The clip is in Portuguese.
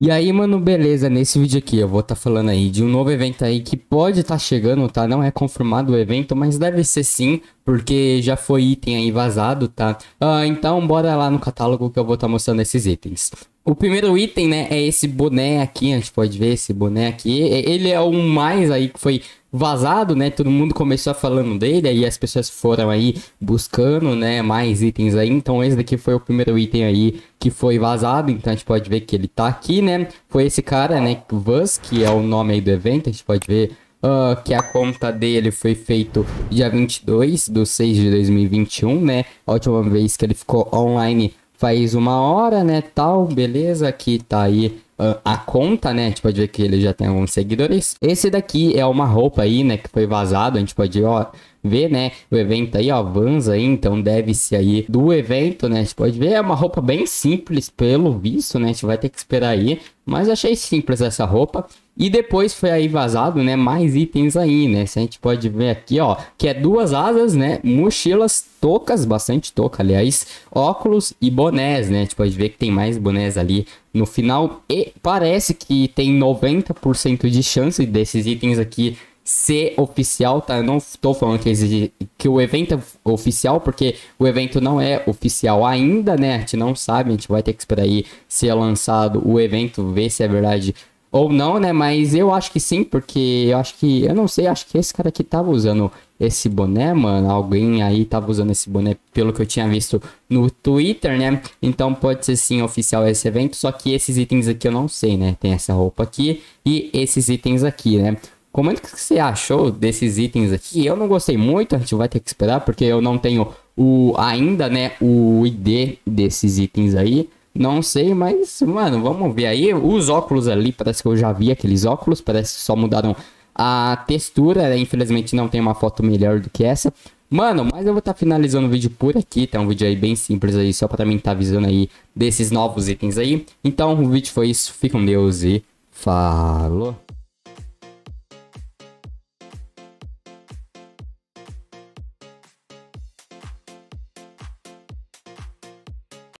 E aí, mano, beleza, nesse vídeo aqui eu vou estar tá falando aí de um novo evento aí que pode estar tá chegando, tá? Não é confirmado o evento, mas deve ser sim, porque já foi item aí vazado, tá? Ah, então bora lá no catálogo que eu vou estar tá mostrando esses itens. O primeiro item, né, é esse boné aqui, a gente pode ver esse boné aqui. Ele é o mais aí que foi vazado, né? Todo mundo começou falando dele, aí as pessoas foram aí buscando, né, mais itens aí. Então esse daqui foi o primeiro item aí que foi vazado, então a gente pode ver que ele tá aqui, né? Foi esse cara, né, Vus que é o nome aí do evento, a gente pode ver Uh, que a conta dele foi feito dia 22 de 6 de 2021, né? A última vez que ele ficou online faz uma hora, né, tal, beleza, aqui tá aí a conta, né? A gente pode ver que ele já tem alguns seguidores. Esse daqui é uma roupa aí, né? Que foi vazado. A gente pode ó, ver, né? O evento aí, ó, Vans aí. Então deve-se aí do evento, né? A gente pode ver. É uma roupa bem simples, pelo visto, né? A gente vai ter que esperar aí. Mas achei simples essa roupa. E depois foi aí vazado, né, mais itens aí, né? Se a gente pode ver aqui, ó, que é duas asas, né, mochilas, tocas, bastante toca, aliás, óculos e bonés, né? A gente pode ver que tem mais bonés ali no final e parece que tem 90% de chance desses itens aqui ser oficial, tá? Eu não tô falando que, exige, que o evento é oficial, porque o evento não é oficial ainda, né? A gente não sabe, a gente vai ter que esperar aí ser lançado o evento, ver se é verdade ou não, né? Mas eu acho que sim, porque eu acho que. Eu não sei, acho que esse cara aqui tava usando esse boné, mano. Alguém aí tava usando esse boné, pelo que eu tinha visto no Twitter, né? Então pode ser sim oficial esse evento. Só que esses itens aqui eu não sei, né? Tem essa roupa aqui e esses itens aqui, né? Comenta o que você achou desses itens aqui. Eu não gostei muito, a gente vai ter que esperar, porque eu não tenho o ainda, né? O ID desses itens aí. Não sei, mas, mano, vamos ver aí. Os óculos ali, parece que eu já vi aqueles óculos, parece que só mudaram a textura. Né? Infelizmente não tem uma foto melhor do que essa. Mano, mas eu vou estar tá finalizando o vídeo por aqui, tá um vídeo aí bem simples aí, só pra mim estar tá avisando aí desses novos itens aí. Então, o vídeo foi isso, fica com Deus e falou!